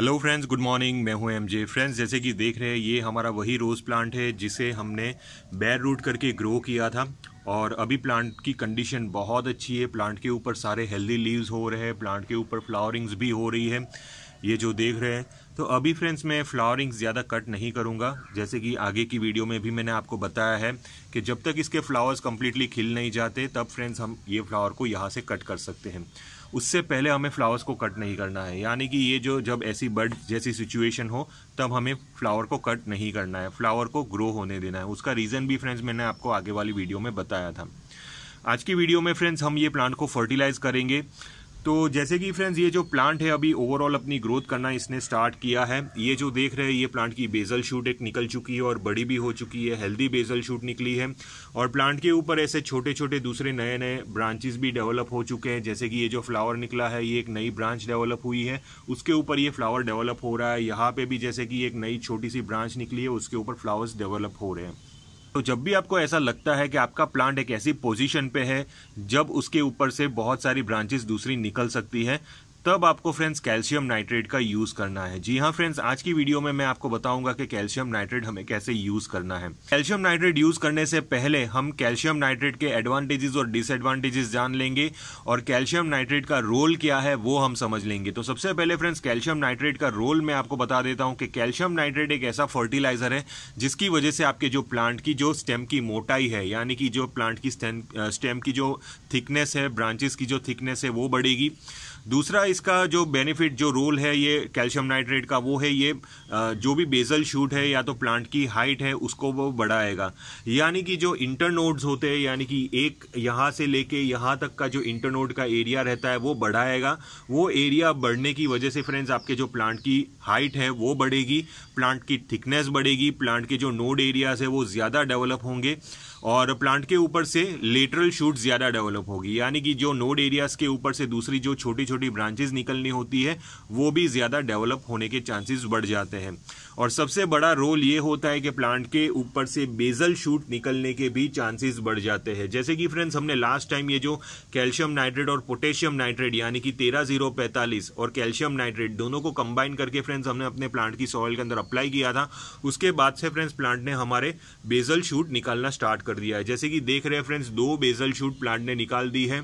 hello friends good morning मैं हूं MJ friends जैसे कि देख रहे हैं ये हमारा वही रोज़ प्लांट है जिसे हमने बैर रूट करके ग्रो किया था और अभी प्लांट की कंडीशन बहुत अच्छी है प्लांट के ऊपर सारे हेल्दी लीव्स हो रहे हैं प्लांट के ऊपर फ्लावरिंग्स भी हो रही है ये जो देख रहे हैं तो अभी फ्रेंड्स मैं फ्लावरिंग्स ज़्यादा कट नहीं करूँगा जैसे कि आगे की वीडियो में भी मैंने आपको बताया है कि जब तक इसके फ्लावर्स कम्प्लीटली खिल नहीं जाते तब फ्रेंड्स हम ये फ्लावर को यहाँ से कट कर सकते हैं उससे पहले हमें फ्लावर्स को कट नहीं करना है यानी कि ये जो जब ऐसी बर्ड जैसी सिचुएशन हो तब हमें फ्लावर को कट नहीं करना है फ्लावर को ग्रो होने देना है उसका रीज़न भी फ्रेंड्स मैंने आपको आगे वाली वीडियो में बताया था आज की वीडियो में फ्रेंड्स हम ये प्लांट को फर्टिलाइज़ करेंगे तो जैसे कि फ्रेंड्स ये जो प्लांट है अभी ओवरऑल अपनी ग्रोथ करना इसने स्टार्ट किया है ये जो देख रहे हैं ये प्लांट की बेजल शूट एक निकल चुकी है और बड़ी भी हो चुकी है हेल्दी बेजल शूट निकली है और प्लांट के ऊपर ऐसे छोटे छोटे दूसरे नए नए ब्रांचेस भी डेवलप हो चुके हैं जैसे कि ये जो फ्लावर निकला है ये एक नई ब्रांच डेवलप हुई है उसके ऊपर ये फ्लावर डेवलप हो रहा है यहाँ पर भी जैसे कि एक नई छोटी सी ब्रांच निकली है उसके ऊपर फ्लावर्स डेवलप हो रहे हैं तो जब भी आपको ऐसा लगता है कि आपका प्लांट एक ऐसी पोजीशन पे है जब उसके ऊपर से बहुत सारी ब्रांचेस दूसरी निकल सकती हैं तब आपको फ्रेंड्स कैल्शियम नाइट्रेट का यूज़ करना है जी हाँ फ्रेंड्स आज की वीडियो में मैं आपको बताऊंगा कि कैल्शियम नाइट्रेट हमें कैसे यूज़ करना है कैल्शियम नाइट्रेट यूज़ करने से पहले हम कैल्शियम नाइट्रेट के एडवांटेजेस और डिसएडवांटेजेस जान लेंगे और कैल्शियम नाइट्रेट का रोल क्या है वो हम समझ लेंगे तो सबसे पहले फ्रेंड्स कैल्शियम नाइट्रेट का रोल मैं आपको बता देता हूँ कि कैल्शियम नाइट्रेट एक ऐसा फर्टिलाइजर है जिसकी वजह से आपके जो प्लांट की जो स्टेम की मोटाई है यानी कि जो प्लांट की स्टेम की जो थिकनेस है ब्रांचेस की जो थिकनेस है वो बढ़ेगी दूसरा इसका जो बेनिफिट जो रोल है ये कैल्शियम नाइट्रेट का वो है ये जो भी बेजल शूट है या तो प्लांट की हाइट है उसको वो बढ़ाएगा यानी कि जो इंटरनोड्स होते हैं यानी कि एक यहाँ से लेके यहाँ तक का जो इंटरनोड का एरिया रहता है वो बढ़ाएगा वो एरिया बढ़ने की वजह से फ्रेंड्स आपके जो प्लांट की हाइट है वो बढ़ेगी प्लांट की थिकनेस बढ़ेगी प्लांट के जो नोड एरियाज है वो ज़्यादा डेवलप होंगे और प्लांट के ऊपर से लेटरल शूट ज़्यादा डेवलप होगी यानी कि जो नोड एरियाज के ऊपर से दूसरी जो छोटी छोटी ब्रांच ब्रांचेज निकलनी होती है वो भी ज़्यादा डेवलप होने के चांसेस बढ़ जाते हैं और सबसे बड़ा रोल ये होता है कि प्लांट के ऊपर से बेजल शूट निकलने के भी चांसेस बढ़ जाते हैं जैसे कि फ्रेंड्स हमने लास्ट टाइम ये जो कैल्शियम नाइट्रेट और पोटेशियम नाइट्रेट यानी कि तेरह जीरो पैंतालीस और कैल्शियम नाइट्रेट दोनों को कंबाइन करके फ्रेंड्स हमने अपने प्लांट की सॉइल के अंदर अप्लाई किया था उसके बाद से फ्रेंड्स प्लांट ने हमारे बेजल शूट निकालना स्टार्ट कर दिया है जैसे कि देख रहे हैं फ्रेंड्स दो बेजल शूट प्लांट ने निकाल दी है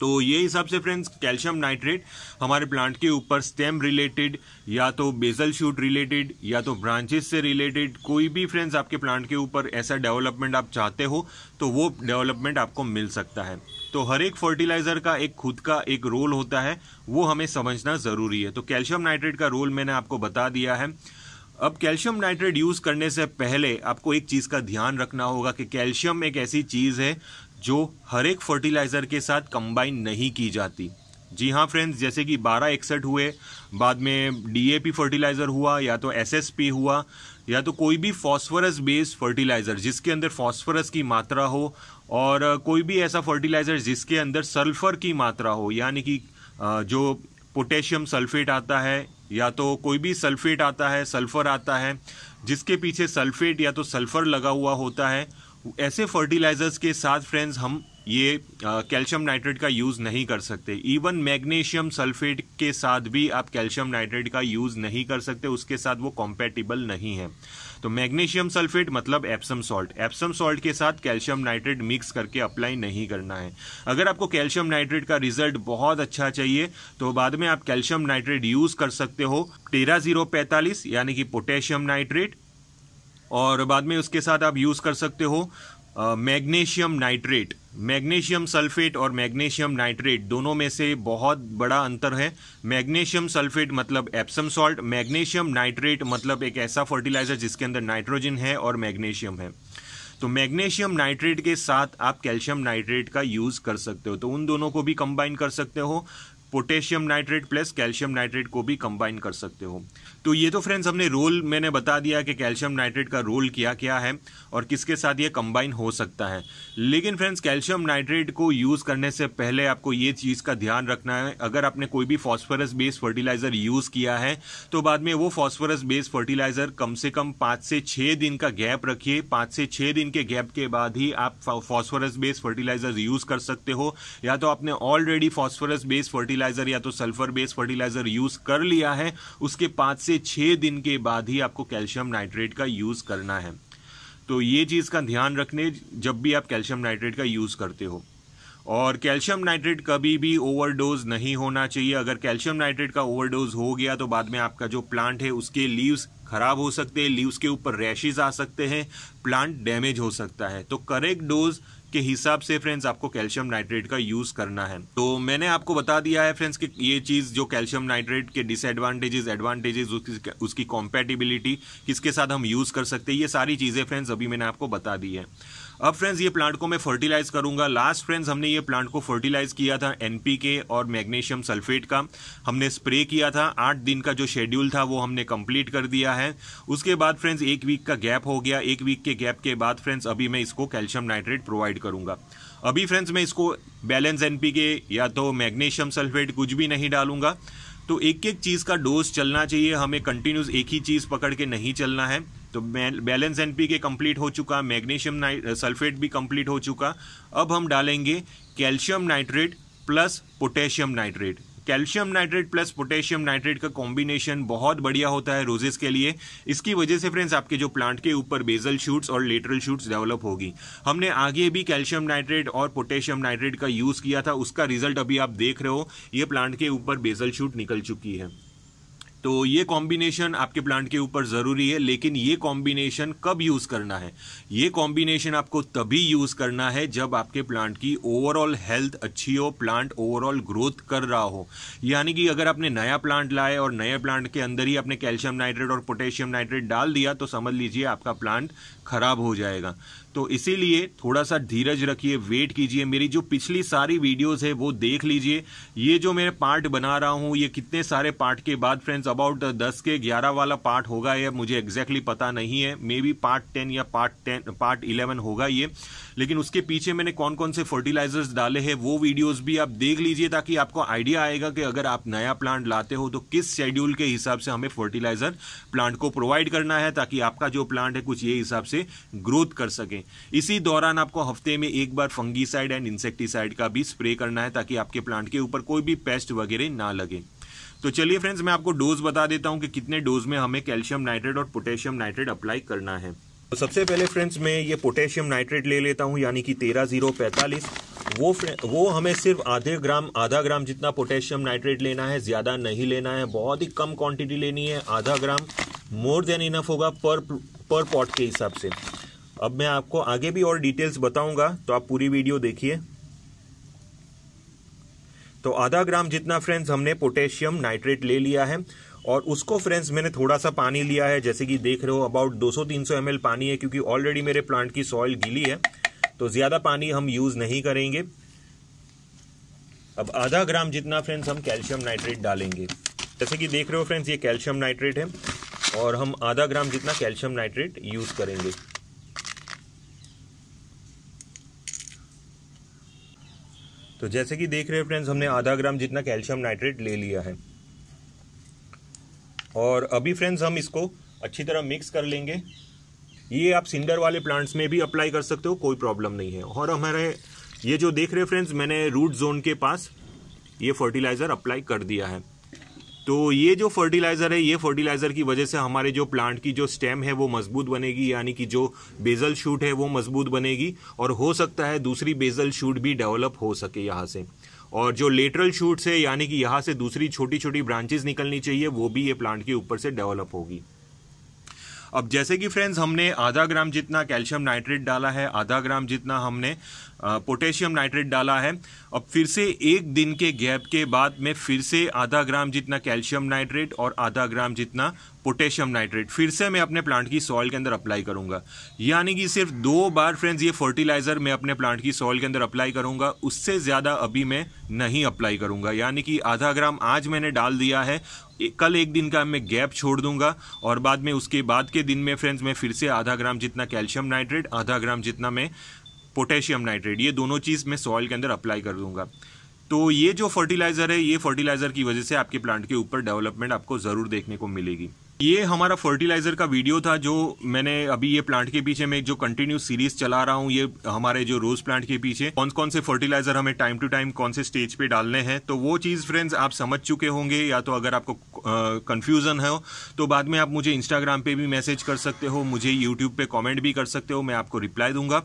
तो ये हिसाब से फ्रेंड्स कैल्शियम नाइट्रेट हमारे प्लांट के ऊपर स्टेम रिलेटेड या तो बेजल शूट रिलेटेड या तो ब्रांचेस से रिलेटेड कोई भी फ्रेंड्स आपके प्लांट के ऊपर ऐसा डेवलपमेंट आप चाहते हो तो वो डेवलपमेंट आपको मिल सकता है तो हर एक फर्टिलाइजर का एक खुद का एक रोल होता है वो हमें समझना ज़रूरी है तो कैल्शियम नाइट्रेट का रोल मैंने आपको बता दिया है अब कैल्शियम नाइट्रेट यूज़ करने से पहले आपको एक चीज़ का ध्यान रखना होगा कि कैल्शियम एक ऐसी चीज़ है जो हर एक फर्टिलाइज़र के साथ कंबाइन नहीं की जाती जी हाँ फ्रेंड्स जैसे कि बारह इकसठ हुए बाद में डीएपी फर्टिलाइज़र हुआ या तो एसएसपी हुआ या तो कोई भी फॉस्फरस बेस्ड फर्टिलाइज़र जिसके अंदर फॉस्फरस की मात्रा हो और कोई भी ऐसा फर्टिलाइज़र जिसके अंदर सल्फ़र की मात्रा हो यानी कि जो पोटेशियम सल्फेट आता है या तो कोई भी सल्फेट आता है सल्फ़र आता है जिसके पीछे सल्फेट या तो सल्फ़र लगा हुआ होता है ऐसे फर्टिलाइजर्स के साथ फ्रेंड्स हम ये कैल्शियम नाइट्रेट का यूज़ नहीं कर सकते इवन मैग्नीशियम सल्फेट के साथ भी आप कैल्शियम नाइट्रेट का यूज़ नहीं कर सकते उसके साथ वो कॉम्पैटिबल नहीं है तो मैग्नीशियम सल्फेट मतलब एप्सम सॉल्ट एप्सम सॉल्ट के साथ कैल्शियम नाइट्रेट मिक्स करके अप्लाई नहीं करना है अगर आपको कैल्शियम नाइट्रेट का रिजल्ट बहुत अच्छा चाहिए तो बाद में आप कैल्शियम नाइट्रेट यूज़ कर सकते हो टेरा जीरो पैंतालीस यानी कि पोटेशियम नाइट्रेट और बाद में उसके साथ आप यूज़ कर सकते हो मैग्नीशियम नाइट्रेट मैग्नीशियम सल्फेट और मैग्नीशियम नाइट्रेट दोनों में से बहुत बड़ा अंतर है मैग्नीशियम सल्फेट मतलब एप्सम सॉल्ट मैग्नीशियम नाइट्रेट मतलब एक ऐसा फर्टिलाइजर जिसके अंदर नाइट्रोजन है और मैग्नीशियम है तो मैग्नीशियम नाइट्रेट के साथ आप कैल्शियम नाइट्रेट का यूज़ कर सकते हो तो उन दोनों को भी कंबाइन कर सकते हो potassium nitrate plus calcium nitrate को भी कंबाइन कर सकते हो तो ये तो फ्रेंड्स हमने रोल मैंने बता दिया कि कैल्शियम नाइट्रेट का रोल क्या क्या है और किसके साथ ये कंबाइन हो सकता है लेकिन फ्रेंड्स कैल्शियम नाइट्रेट को यूज़ करने से पहले आपको ये चीज़ का ध्यान रखना है अगर आपने कोई भी फॉस्फरस बेस्ड फर्टिलाइज़र यूज़ किया है तो बाद में वो फॉस्फरस बेस्ड फर्टिलाइज़र कम से कम पाँच से छः दिन का गैप रखिए पाँच से छः दिन के गैप के बाद ही आप फॉस्फरस बेस्ड फर्टिलाइज़र यूज़ कर सकते हो या तो आपने already phosphorus based fertiliser fertiliser या तो सल्फर बेस्ड फर्टिलाइजर यूज कर लिया है उसके पांच से छह दिन के बाद ही आपको कैल्शियम नाइट्रेट का यूज करना है तो ये चीज़ का ध्यान रखने जब भी आप कैल्शियम नाइट्रेट का यूज करते हो और कैल्शियम नाइट्रेट कभी भी ओवरडोज नहीं होना चाहिए अगर कैल्शियम नाइट्रेट का ओवरडोज हो गया तो बाद में आपका जो प्लांट है उसके लीव्स खराब हो सकते हैं लीव्स के ऊपर रैशेज आ सकते हैं प्लांट डैमेज हो सकता है तो करेक्ट डोज के हिसाब से फ्रेंड्स आपको कैल्शियम नाइट्रेट का यूज करना है तो मैंने आपको बता दिया है फ्रेंड्स कि ये चीज जो कैल्शियम नाइट्रेट के डिसएडवांटेजेस एडवांटेजेस उसकी उसकी कॉम्पैटिबिलिटी किसके साथ हम यूज कर सकते हैं ये सारी चीजें फ्रेंड्स अभी मैंने आपको बता दी है अब फ्रेंड्स ये प्लांट को मैं फर्टिलाइज करूंगा लास्ट फ्रेंड्स हमने ये प्लांट को फर्टिलाइज किया था एनपीके और मैग्नीशियम सल्फेट का हमने स्प्रे किया था आठ दिन का जो शेड्यूल था वो हमने कंप्लीट कर दिया है उसके बाद फ्रेंड्स एक वीक का गैप हो गया एक वीक के गैप के बाद फ्रेंड्स अभी मैं इसको कैल्शियम नाइट्रेट प्रोवाइड करूंगा अभी फ्रेंड्स मैं इसको बैलेंस एनपीके या तो मैग्नीशियम सल्फेट कुछ भी नहीं डालूंगा तो एक एक चीज़ का डोज चलना चाहिए हमें कंटिन्यूस एक ही चीज़ पकड़ के नहीं चलना है तो बैलेंस एन के कंप्लीट हो चुका मैग्नीशियम सल्फेट uh, भी कंप्लीट हो चुका अब हम डालेंगे calcium nitrate plus potassium nitrate calcium nitrate plus potassium nitrate का कॉम्बिनेशन बहुत बढ़िया होता है रोजेस के लिए इसकी वजह से फ्रेंड्स आपके जो प्लांट के ऊपर बेजल शूट्स और लेटरल शूट्स डेवलप होगी हमने आगे भी कैल्शियम नाइट्रेट और पोटेशियम नाइट्रेट का यूज़ किया था उसका रिजल्ट अभी आप देख रहे हो ये प्लांट के ऊपर बेजल शूट निकल चुकी है तो ये कॉम्बिनेशन आपके प्लांट के ऊपर ज़रूरी है लेकिन ये कॉम्बिनेशन कब यूज़ करना है ये कॉम्बिनेशन आपको तभी यूज़ करना है जब आपके प्लांट की ओवरऑल हेल्थ अच्छी हो प्लांट ओवरऑल ग्रोथ कर रहा हो यानी कि अगर आपने नया प्लांट लाए और नए प्लांट के अंदर ही आपने कैल्शियम नाइट्रेट और पोटेशियम नाइट्रेट डाल दिया तो समझ लीजिए आपका प्लांट खराब हो जाएगा तो इसीलिए थोड़ा सा धीरज रखिए वेट कीजिए मेरी जो पिछली सारी वीडियोस है वो देख लीजिए ये जो मैं पार्ट बना रहा हूँ ये कितने सारे पार्ट के बाद फ्रेंड्स अबाउट दस के ग्यारह वाला पार्ट होगा या मुझे एग्जैक्टली exactly पता नहीं है मे बी पार्ट टेन या पार्ट टेन पार्ट इलेवन होगा ये लेकिन उसके पीछे मैंने कौन कौन से फर्टिलाइजर्स डाले हैं वो वीडियोस भी आप देख लीजिए ताकि आपको आइडिया आएगा कि अगर आप नया प्लांट लाते हो तो किस शेड्यूल के हिसाब से हमें फर्टिलाइजर प्लांट को प्रोवाइड करना है ताकि आपका जो प्लांट है कुछ ये हिसाब से ग्रोथ कर सकें इसी दौरान आपको हफ्ते में एक बार फंगीसाइड एंड इंसेक्टिसाइड का भी स्प्रे करना है ताकि आपके प्लांट के ऊपर कोई भी पेस्ट वगैरह ना लगे तो चलिए फ्रेंड्स मैं आपको डोज बता देता हूँ कि कितने डोज में हमें कैल्शियम नाइट्रेट और पोटेशियम नाइट्रेट अप्लाई करना है तो सबसे पहले फ्रेंड्स मैं ये पोटेशियम नाइट्रेट ले लेता हूँ यानी कि तेरह जीरो पैंतालीस वो वो हमें सिर्फ आधे ग्राम आधा ग्राम जितना पोटेशियम नाइट्रेट लेना है ज़्यादा नहीं लेना है बहुत ही कम क्वांटिटी लेनी है आधा ग्राम मोर देन इनफ होगा पर पर पॉट के हिसाब से अब मैं आपको आगे भी और डिटेल्स बताऊंगा तो आप पूरी वीडियो देखिए तो आधा ग्राम जितना फ्रेंड्स हमने पोटेशियम नाइट्रेट ले लिया है और उसको फ्रेंड्स मैंने थोड़ा सा पानी लिया है जैसे कि देख रहे हो अबाउट 200-300 ml पानी है क्योंकि ऑलरेडी मेरे प्लांट की सॉइल गीली है तो ज़्यादा पानी हम यूज़ नहीं करेंगे अब आधा ग्राम जितना फ्रेंड्स हम कैल्शियम नाइट्रेट डालेंगे जैसे कि देख रहे हो फ्रेंड्स ये कैल्शियम नाइट्रेट है और हम आधा ग्राम जितना कैल्शियम नाइट्रेट यूज़ करेंगे तो जैसे कि देख रहे हो फ्रेंड्स हमने आधा ग्राम जितना कैल्शियम नाइट्रेट ले लिया है और अभी फ्रेंड्स हम इसको अच्छी तरह मिक्स कर लेंगे ये आप सिंडर वाले प्लांट्स में भी अप्लाई कर सकते हो कोई प्रॉब्लम नहीं है और हमारे ये जो देख रहे फ्रेंड्स मैंने रूट जोन के पास ये फर्टिलाइज़र अप्लाई कर दिया है तो ये जो फर्टिलाइज़र है ये फर्टिलाइज़र की वजह से हमारे जो प्लांट की जो स्टेम है वो मजबूत बनेगी यानी कि जो बेजल शूट है वो मजबूत बनेगी और हो सकता है दूसरी बेजल शूट भी डेवलप हो सके यहाँ से और जो लेटरल शूट है यानी कि यहां से दूसरी छोटी छोटी ब्रांचेस निकलनी चाहिए वो भी ये प्लांट के ऊपर से डेवलप होगी अब जैसे कि फ्रेंड्स हमने आधा ग्राम जितना कैल्शियम नाइट्रेट डाला है आधा ग्राम जितना हमने पोटेशियम नाइट्रेट डाला है और फिर से एक दिन के गैप के बाद मैं फिर से आधा ग्राम जितना कैल्शियम नाइट्रेट और आधा ग्राम जितना पोटेशियम नाइट्रेट फिर से मैं अपने प्लांट की सॉइल के अंदर अप्लाई करूंगा यानी कि सिर्फ दो बार फ्रेंड्स ये फर्टिलाइज़र मैं अपने प्लांट की सॉइल के अंदर अप्लाई करूंगा उससे ज़्यादा अभी मैं नहीं अप्लाई करूंगा यानी कि आधा ग्राम आज मैंने डाल दिया है कल एक दिन का मैं गैप छोड़ दूंगा और बाद में उसके बाद के दिन में फ्रेंड्स मैं फिर से आधा ग्राम जितना कैल्शियम नाइट्रेट आधा ग्राम जितना मैं पोटेशियम नाइट्रेट ये दोनों चीज़ मैं सॉइल के अंदर अप्लाई कर दूंगा तो ये जो फर्टिलाइज़र है ये फर्टिलाइज़र की वजह से आपके प्लांट के ऊपर डेवलपमेंट आपको ज़रूर देखने को मिलेगी ये हमारा फर्टिलाइज़र का वीडियो था जो मैंने अभी ये प्लांट के पीछे मैं जो कंटिन्यू सीरीज चला रहा हूँ ये हमारे जो रोज प्लांट के पीछे कौन कौन से फर्टिलाइज़र हमें टाइम टू टाइम कौन से स्टेज पे डालने हैं तो वो चीज़ फ्रेंड्स आप समझ चुके होंगे या तो अगर आपको कन्फ्यूज़न है तो बाद में आप मुझे इंस्टाग्राम पर भी मैसेज कर सकते हो मुझे यूट्यूब पर कॉमेंट भी कर सकते हो मैं आपको रिप्लाई दूंगा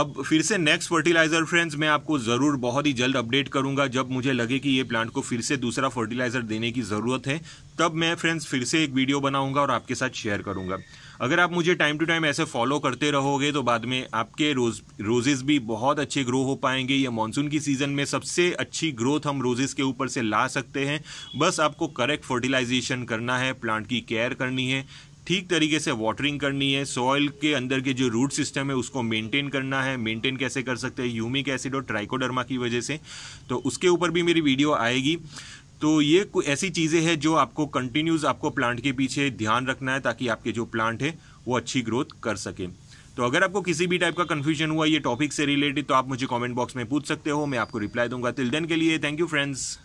अब फिर से नेक्स्ट फर्टिलाइज़र फ्रेंड्स मैं आपको ज़रूर बहुत ही जल्द अपडेट करूंगा जब मुझे लगे कि ये प्लांट को फिर से दूसरा फर्टिलाइज़र देने की ज़रूरत है तब मैं फ्रेंड्स फिर से एक वीडियो बनाऊंगा और आपके साथ शेयर करूंगा अगर आप मुझे टाइम टू टाइम ऐसे फॉलो करते रहोगे तो बाद में आपके रोज रोजेज़ भी बहुत अच्छे ग्रो हो पाएंगे या मानसून की सीज़न में सबसे अच्छी ग्रोथ हम रोजेज़ के ऊपर से ला सकते हैं बस आपको करेक्ट फर्टिलाइजेशन करना है प्लांट की केयर करनी है ठीक तरीके से वाटरिंग करनी है सॉइल के अंदर के जो रूट सिस्टम है उसको मेंटेन करना है मेंटेन कैसे कर सकते हैं यूमिक एसिड और ट्राइकोडर्मा की वजह से तो उसके ऊपर भी मेरी वीडियो आएगी तो ये कोई ऐसी चीज़ें हैं जो आपको कंटिन्यूस आपको प्लांट के पीछे ध्यान रखना है ताकि आपके जो प्लांट है वो अच्छी ग्रोथ कर सके तो अगर आपको किसी भी टाइप का कन्फ्यूजन हुआ ये टॉपिक से रिलेटेड तो आप मुझे कॉमेंट बॉक्स में पूछ सकते हो मैं आपको रिप्लाई दूंगा तिल देन के लिए थैंक यू फ्रेंड्स